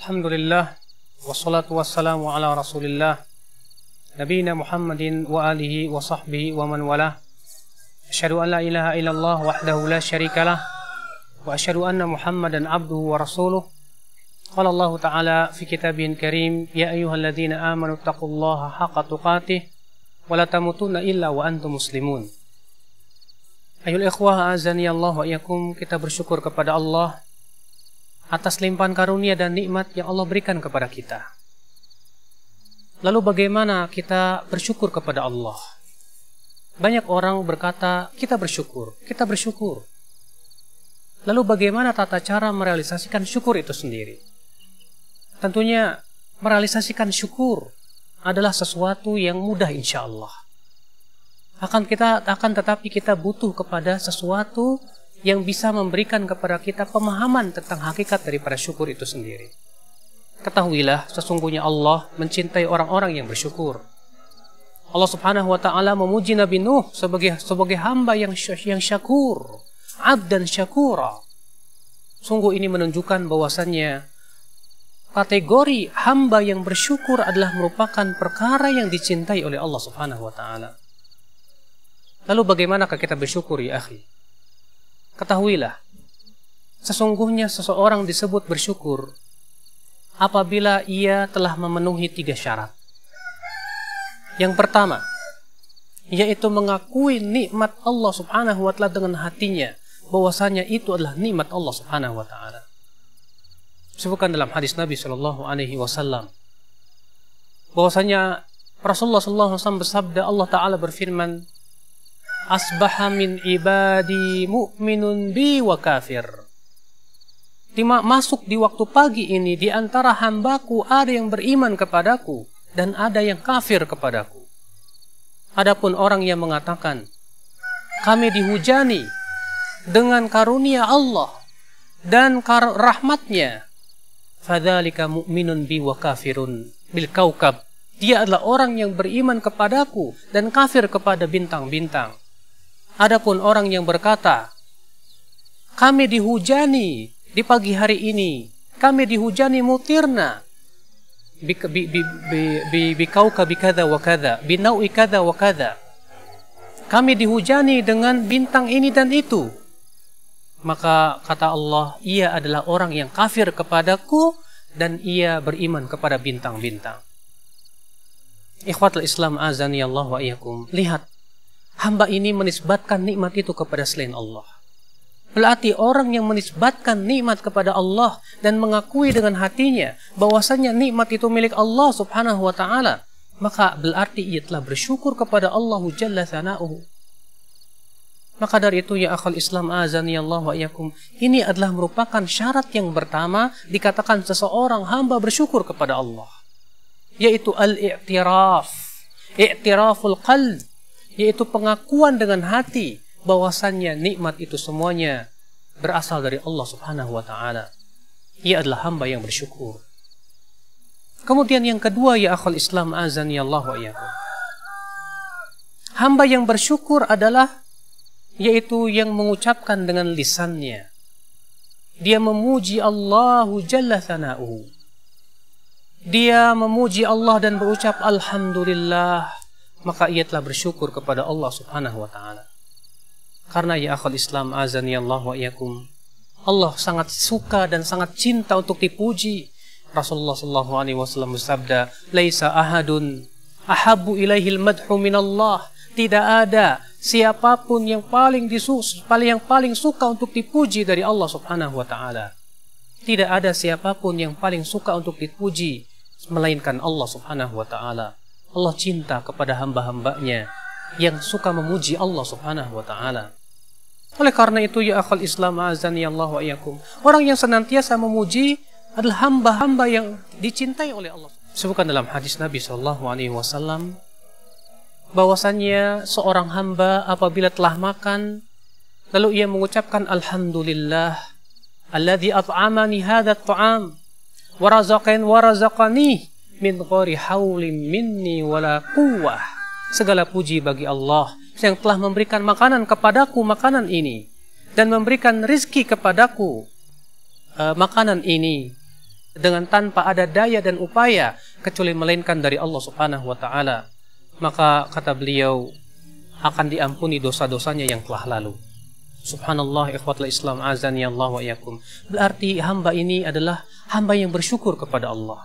Alhamdulillah wassalatu wassalamu ala Rasulillah nabi Muhammadin wa alihi wa sahbihi wa man walah Asyhadu an la ilaha illallah wahdahu la syarikalah wa asyhadu anna Muhammadan abduhu wa rasuluh Qala Allah Ta'ala fi kitabin karim ya ayyuhalladzina amanu taqullaha haqqa tuqatih wa la tamutunna illa wa antum muslimun Ayol ikhwah azani Allah wa iyakum kita bersyukur kepada Allah atas limpahan karunia dan nikmat yang Allah berikan kepada kita. Lalu bagaimana kita bersyukur kepada Allah? Banyak orang berkata, kita bersyukur, kita bersyukur. Lalu bagaimana tata cara merealisasikan syukur itu sendiri? Tentunya merealisasikan syukur adalah sesuatu yang mudah insya Allah. Akan kita akan tetapi kita butuh kepada sesuatu yang bisa memberikan kepada kita pemahaman tentang hakikat daripada syukur itu sendiri. Ketahuilah, sesungguhnya Allah mencintai orang-orang yang bersyukur. Allah Subhanahu wa taala memuji Nabi Nuh sebagai sebagai hamba yang yang syakur, dan syakura. Sungguh ini menunjukkan bahwasannya kategori hamba yang bersyukur adalah merupakan perkara yang dicintai oleh Allah Subhanahu wa taala. Lalu bagaimanakah kita bersyukur ya akhi? ketahuilah, sesungguhnya seseorang disebut bersyukur apabila ia telah memenuhi tiga syarat. Yang pertama, yaitu mengakui nikmat Allah Subhanahu wa taala dengan hatinya bahwasanya itu adalah nikmat Allah Subhanahu wa taala. Disebutkan dalam hadis Nabi Shallallahu alaihi wasallam bahwasanya Rasulullah alaihi wasallam bersabda Allah taala berfirman asbaha min ibadi mu'minun bi wa kafir. Lima masuk di waktu pagi ini di antara hambaku ada yang beriman kepadaku dan ada yang kafir kepadaku. Adapun orang yang mengatakan, kami dihujani dengan karunia Allah dan kar rahmatnya. Fadhalika mu'minun bi wa kafirun bil kaukab dia adalah orang yang beriman kepadaku dan kafir kepada bintang-bintang. Adapun orang yang berkata, kami dihujani di pagi hari ini, kami dihujani mutirna, wa kada, wa Kami dihujani dengan bintang ini dan itu. Maka kata Allah, ia adalah orang yang kafir kepadaku dan ia beriman kepada bintang-bintang. Ikhwatul Islam azani Allah wa iyakum. Lihat hamba ini menisbatkan nikmat itu kepada selain Allah. Berarti orang yang menisbatkan nikmat kepada Allah dan mengakui dengan hatinya bahwasanya nikmat itu milik Allah Subhanahu wa taala, maka berarti ia telah bersyukur kepada Allah Jalla Sana'uhu. Maka dari itu ya akal Islam azani Allah wa yakum Ini adalah merupakan syarat yang pertama dikatakan seseorang hamba bersyukur kepada Allah. Yaitu al-i'tiraf. I'tiraful qalb yaitu pengakuan dengan hati bahwasannya nikmat itu semuanya berasal dari Allah Subhanahu wa taala. Ia adalah hamba yang bersyukur. Kemudian yang kedua ya akhul Islam azan ya Allah wa Hamba yang bersyukur adalah yaitu yang mengucapkan dengan lisannya. Dia memuji Allahu jalla Dia memuji Allah dan berucap alhamdulillah maka ia telah bersyukur kepada Allah Subhanahu wa taala. Karena ya akhul Islam azani Allah wa iyakum. Allah sangat suka dan sangat cinta untuk dipuji. Rasulullah sallallahu alaihi wasallam bersabda, "Laisa ahadun ahabu ilaihil madhu Allah. Tidak ada siapapun yang paling disus, paling yang paling suka untuk dipuji dari Allah Subhanahu wa taala. Tidak ada siapapun yang paling suka untuk dipuji melainkan Allah Subhanahu wa taala. Allah cinta kepada hamba-hambanya yang suka memuji Allah Subhanahu wa taala. Oleh karena itu ya akhal Islam azani Allah wa iyakum. Orang yang senantiasa memuji adalah hamba-hamba yang dicintai oleh Allah. Sebutkan dalam hadis Nabi Shallallahu alaihi wasallam bahwasannya seorang hamba apabila telah makan lalu ia mengucapkan alhamdulillah alladzi at'amani hadzal ta'am wa razaqan wa min ghori haulim minni wala kuwah. Segala puji bagi Allah yang telah memberikan makanan kepadaku makanan ini dan memberikan rizki kepadaku uh, makanan ini dengan tanpa ada daya dan upaya kecuali melainkan dari Allah Subhanahu wa taala. Maka kata beliau akan diampuni dosa-dosanya yang telah lalu. Subhanallah ikhwatul Islam azan ya Allah wa iyakum. Berarti hamba ini adalah hamba yang bersyukur kepada Allah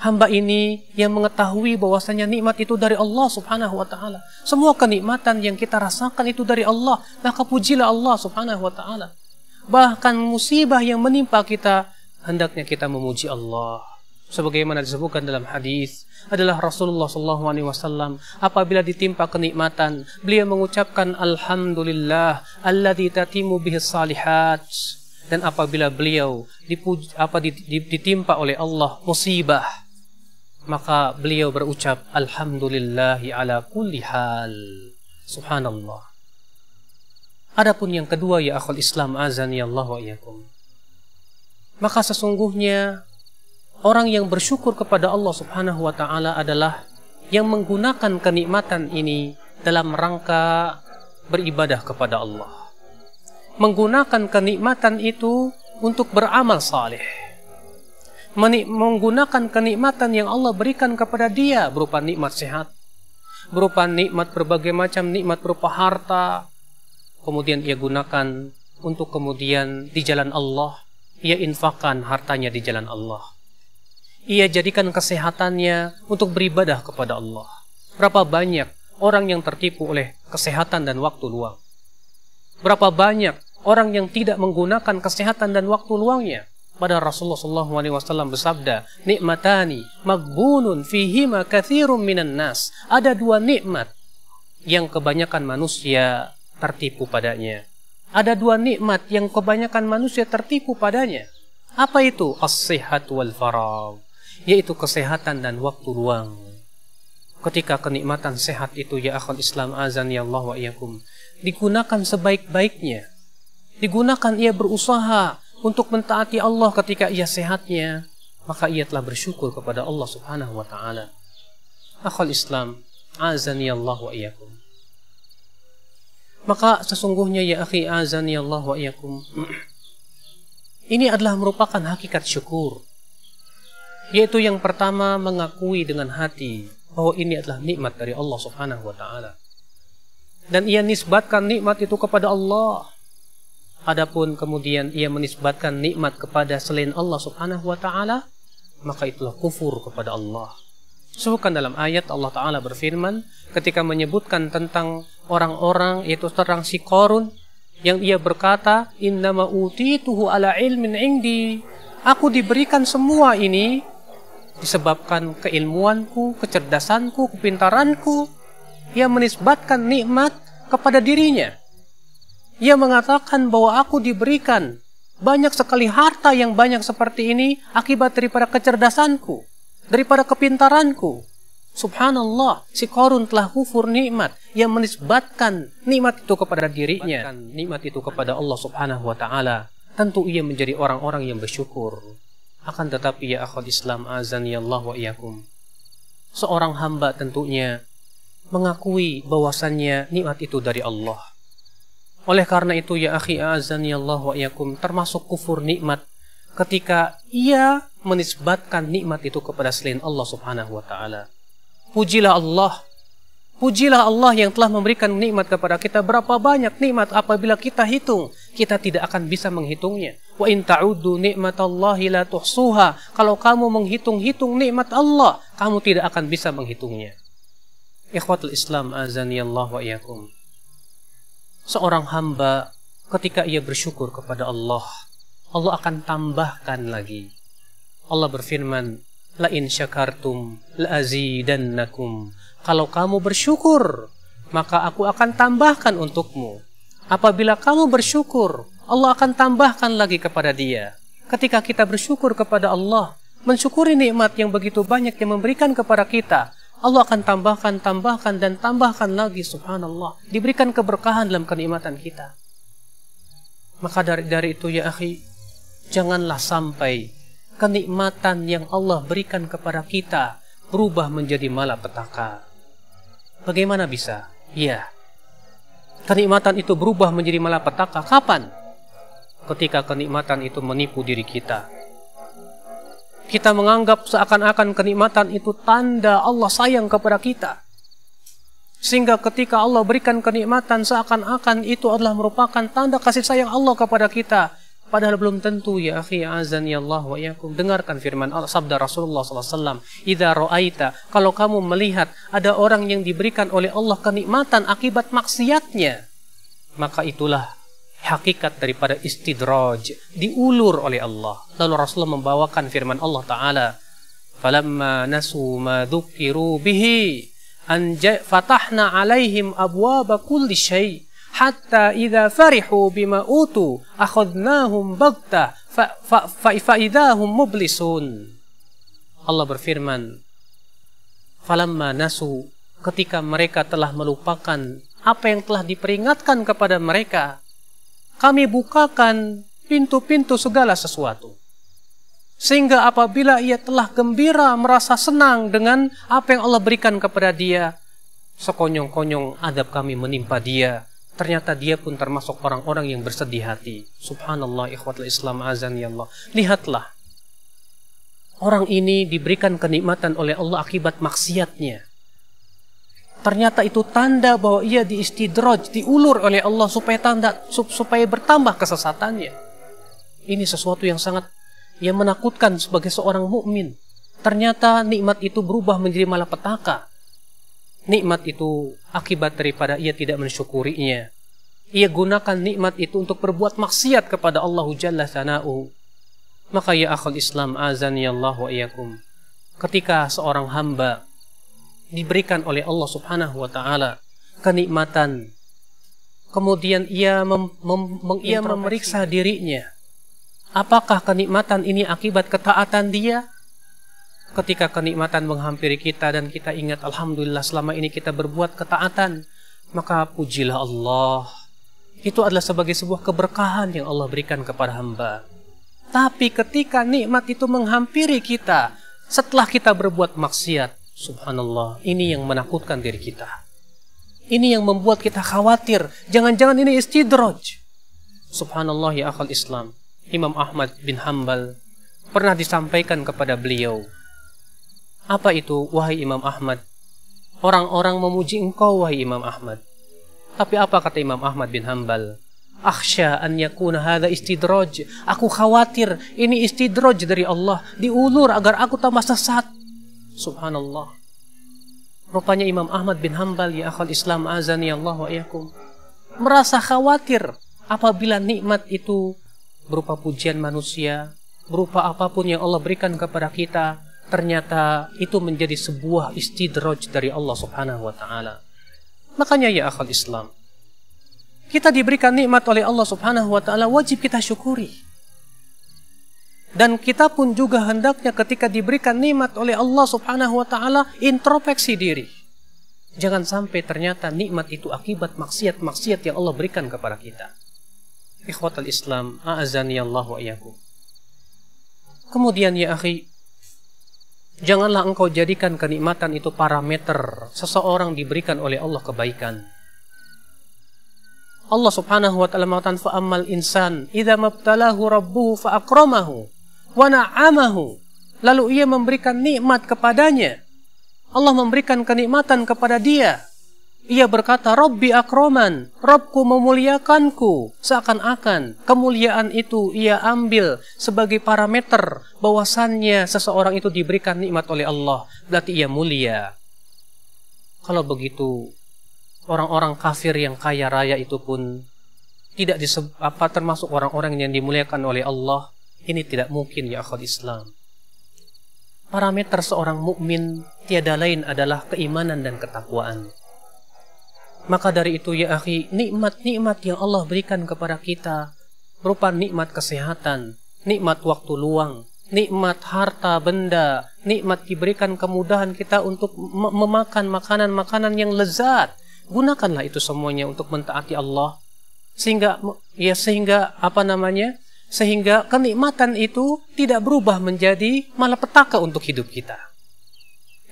hamba ini yang mengetahui bahwasanya nikmat itu dari Allah Subhanahu wa taala. Semua kenikmatan yang kita rasakan itu dari Allah, maka pujilah Allah Subhanahu wa taala. Bahkan musibah yang menimpa kita hendaknya kita memuji Allah. Sebagaimana disebutkan dalam hadis adalah Rasulullah Shallallahu Alaihi Wasallam apabila ditimpa kenikmatan beliau mengucapkan Alhamdulillah alladzi tatimu bihis salihat dan apabila beliau dipuji, apa ditimpa oleh Allah musibah maka beliau berucap alhamdulillahi ala kulli hal. Subhanallah. Adapun yang kedua ya akhul Islam azan ya Allah wa iyakum. Maka sesungguhnya orang yang bersyukur kepada Allah Subhanahu wa taala adalah yang menggunakan kenikmatan ini dalam rangka beribadah kepada Allah. Menggunakan kenikmatan itu untuk beramal saleh menggunakan kenikmatan yang Allah berikan kepada dia berupa nikmat sehat, berupa nikmat berbagai macam nikmat berupa harta, kemudian ia gunakan untuk kemudian di jalan Allah, ia infakkan hartanya di jalan Allah. Ia jadikan kesehatannya untuk beribadah kepada Allah. Berapa banyak orang yang tertipu oleh kesehatan dan waktu luang? Berapa banyak orang yang tidak menggunakan kesehatan dan waktu luangnya pada Rasulullah Shallallahu Alaihi Wasallam bersabda, nikmatani magbunun fihima kathirum minan nas. Ada dua nikmat yang kebanyakan manusia tertipu padanya. Ada dua nikmat yang kebanyakan manusia tertipu padanya. Apa itu? As-sihat wal farag, yaitu kesehatan dan waktu luang. Ketika kenikmatan sehat itu ya akhwan Islam azan ya Allah wa iyyakum digunakan sebaik-baiknya. Digunakan ia berusaha untuk mentaati Allah ketika ia sehatnya, maka ia telah bersyukur kepada Allah Subhanahu wa taala. Akhul Islam, azani Allah wa iyakum. Maka sesungguhnya ya akhi azani Allah wa iyakum. Ini adalah merupakan hakikat syukur. Yaitu yang pertama mengakui dengan hati bahwa ini adalah nikmat dari Allah Subhanahu wa taala. Dan ia nisbatkan nikmat itu kepada Allah Adapun kemudian ia menisbatkan nikmat kepada selain Allah Subhanahu wa taala, maka itulah kufur kepada Allah. Sebutkan dalam ayat Allah Ta'ala berfirman ketika menyebutkan tentang orang-orang yaitu terang si korun yang ia berkata innama utituhu ala ilmin indi aku diberikan semua ini disebabkan keilmuanku, kecerdasanku, kepintaranku ia menisbatkan nikmat kepada dirinya ia mengatakan bahwa aku diberikan banyak sekali harta yang banyak seperti ini akibat daripada kecerdasanku, daripada kepintaranku. Subhanallah, si Korun telah kufur nikmat yang menisbatkan nikmat itu kepada dirinya, nikmat itu kepada Allah Subhanahu wa taala. Tentu ia menjadi orang-orang yang bersyukur. Akan tetapi ya akhwat Islam azan ya Allah wa iyakum. Seorang hamba tentunya mengakui bahwasannya nikmat itu dari Allah. Oleh karena itu ya akhi azan ya Allah wa yakum termasuk kufur nikmat ketika ia menisbatkan nikmat itu kepada selain Allah Subhanahu wa taala. Pujilah Allah. Pujilah Allah yang telah memberikan nikmat kepada kita. Berapa banyak nikmat apabila kita hitung, kita tidak akan bisa menghitungnya. Wa in ta'uddu nikmatallahi la tuhsuha. Kalau kamu menghitung-hitung nikmat Allah, kamu tidak akan bisa menghitungnya. Ikhwatul Islam ya Allah wa yakum seorang hamba ketika ia bersyukur kepada Allah, Allah akan tambahkan lagi. Allah berfirman, La in syakartum la azidannakum. Kalau kamu bersyukur, maka aku akan tambahkan untukmu. Apabila kamu bersyukur, Allah akan tambahkan lagi kepada dia. Ketika kita bersyukur kepada Allah, mensyukuri nikmat yang begitu banyak yang memberikan kepada kita, Allah akan tambahkan, tambahkan, dan tambahkan lagi subhanallah. Diberikan keberkahan dalam kenikmatan kita. Maka dari, dari itu ya akhi, janganlah sampai kenikmatan yang Allah berikan kepada kita berubah menjadi malapetaka. Bagaimana bisa? Ya, Kenikmatan itu berubah menjadi malapetaka kapan? Ketika kenikmatan itu menipu diri kita, kita menganggap seakan-akan kenikmatan itu tanda Allah sayang kepada kita. Sehingga ketika Allah berikan kenikmatan seakan-akan itu adalah merupakan tanda kasih sayang Allah kepada kita. Padahal belum tentu ya akhi ya azan ya Allah wa yakum. Dengarkan firman Allah sabda Rasulullah SAW. Iza ro'aita. Kalau kamu melihat ada orang yang diberikan oleh Allah kenikmatan akibat maksiatnya. Maka itulah hakikat daripada istidraj diulur oleh Allah. Lalu Rasulullah membawakan firman Allah Ta'ala falamma nasu ma dhukiru bihi anja fatahna alaihim abwaba kulli syai hatta idza farihu bima utu akhadnahum baghta fa, fa, fa, fa idahum mublisun Allah berfirman falamma nasu ketika mereka telah melupakan apa yang telah diperingatkan kepada mereka kami bukakan pintu-pintu segala sesuatu. Sehingga apabila ia telah gembira merasa senang dengan apa yang Allah berikan kepada dia, sekonyong-konyong adab kami menimpa dia. Ternyata dia pun termasuk orang-orang yang bersedih hati. Subhanallah ikhwatul Islam azan ya Allah. Lihatlah. Orang ini diberikan kenikmatan oleh Allah akibat maksiatnya. Ternyata itu tanda bahwa ia diistidroj, diulur oleh Allah supaya tanda supaya bertambah kesesatannya. Ini sesuatu yang sangat yang menakutkan sebagai seorang mukmin. Ternyata nikmat itu berubah menjadi malapetaka. Nikmat itu akibat daripada ia tidak mensyukurinya. Ia gunakan nikmat itu untuk berbuat maksiat kepada Allah Jalla Sana'u. Maka ya akhul Islam azan ya Allah wa iyakum. Ketika seorang hamba diberikan oleh Allah Subhanahu wa taala kenikmatan. Kemudian ia mem, mem, mem ia memeriksa dirinya. Apakah kenikmatan ini akibat ketaatan dia? Ketika kenikmatan menghampiri kita dan kita ingat alhamdulillah selama ini kita berbuat ketaatan, maka pujilah Allah. Itu adalah sebagai sebuah keberkahan yang Allah berikan kepada hamba. Tapi ketika nikmat itu menghampiri kita setelah kita berbuat maksiat, Subhanallah, ini yang menakutkan diri kita. Ini yang membuat kita khawatir. Jangan-jangan ini istidroj. Subhanallah ya akal Islam. Imam Ahmad bin Hambal pernah disampaikan kepada beliau. Apa itu, wahai Imam Ahmad? Orang-orang memuji engkau, wahai Imam Ahmad. Tapi apa kata Imam Ahmad bin Hambal? Akhsya an yakuna hadha istidraj. Aku khawatir ini istidraj dari Allah diulur agar aku tambah sesat. Subhanallah. Rupanya Imam Ahmad bin Hambal ya akhal Islam azani Allah wa iyakum merasa khawatir apabila nikmat itu berupa pujian manusia, berupa apapun yang Allah berikan kepada kita, ternyata itu menjadi sebuah istidraj dari Allah Subhanahu wa taala. Makanya ya akhal Islam, kita diberikan nikmat oleh Allah Subhanahu wa taala wajib kita syukuri. Dan kita pun juga hendaknya ketika diberikan nikmat oleh Allah Subhanahu wa taala introspeksi diri. Jangan sampai ternyata nikmat itu akibat maksiat-maksiat yang Allah berikan kepada kita. Ikhwatul Islam, a'azani Allah wa iyyakum. Kemudian ya akhi, janganlah engkau jadikan kenikmatan itu parameter seseorang diberikan oleh Allah kebaikan. Allah Subhanahu wa taala mengatakan fa insan idza mabtalahu rabbuhu fa wana'amahu Lalu ia memberikan nikmat kepadanya. Allah memberikan kenikmatan kepada dia. Ia berkata, Robbi akroman, Robku memuliakanku. Seakan-akan kemuliaan itu ia ambil sebagai parameter bahwasannya seseorang itu diberikan nikmat oleh Allah. Berarti ia mulia. Kalau begitu, orang-orang kafir yang kaya raya itu pun tidak disebut apa termasuk orang-orang yang dimuliakan oleh Allah ini tidak mungkin ya akhwat Islam. Parameter seorang mukmin tiada lain adalah keimanan dan ketakwaan. Maka dari itu ya akhi, nikmat-nikmat yang Allah berikan kepada kita berupa nikmat kesehatan, nikmat waktu luang, nikmat harta benda, nikmat diberikan kemudahan kita untuk memakan makanan-makanan yang lezat. Gunakanlah itu semuanya untuk mentaati Allah sehingga ya sehingga apa namanya? sehingga kenikmatan itu tidak berubah menjadi malapetaka untuk hidup kita.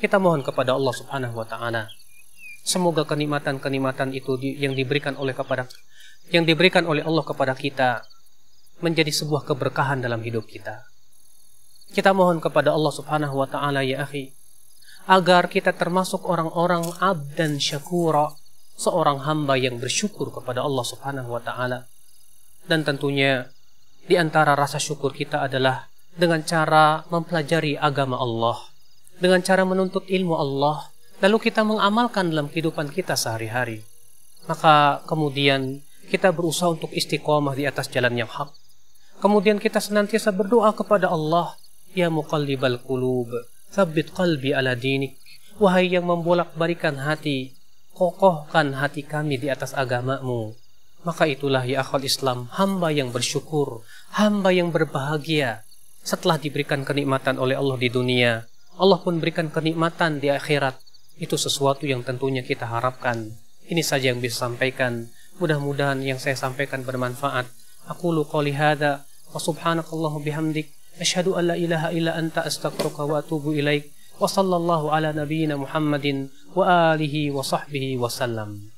Kita mohon kepada Allah Subhanahu wa taala semoga kenikmatan-kenikmatan itu yang diberikan oleh kepada yang diberikan oleh Allah kepada kita menjadi sebuah keberkahan dalam hidup kita. Kita mohon kepada Allah Subhanahu wa taala ya akhi agar kita termasuk orang-orang abdan syakura, seorang hamba yang bersyukur kepada Allah Subhanahu wa taala. Dan tentunya di antara rasa syukur kita adalah dengan cara mempelajari agama Allah, dengan cara menuntut ilmu Allah, lalu kita mengamalkan dalam kehidupan kita sehari-hari. Maka kemudian kita berusaha untuk istiqomah di atas jalan yang hak. Kemudian kita senantiasa berdoa kepada Allah, Ya muqallibal kulub, sabit qalbi ala dinik. Wahai yang membolak-balikan hati, kokohkan hati kami di atas agamamu. Maka itulah ya akhwal Islam, hamba yang bersyukur, hamba yang berbahagia. Setelah diberikan kenikmatan oleh Allah di dunia, Allah pun berikan kenikmatan di akhirat. Itu sesuatu yang tentunya kita harapkan. Ini saja yang bisa sampaikan. Mudah-mudahan yang saya sampaikan bermanfaat. Aku lu qawli wa subhanakallahu bihamdik. Ashadu an la ilaha illa anta astagfiruka wa atubu ilaik. Wa sallallahu ala nabiyyina Muhammadin wa alihi wa sahbihi wa sallam.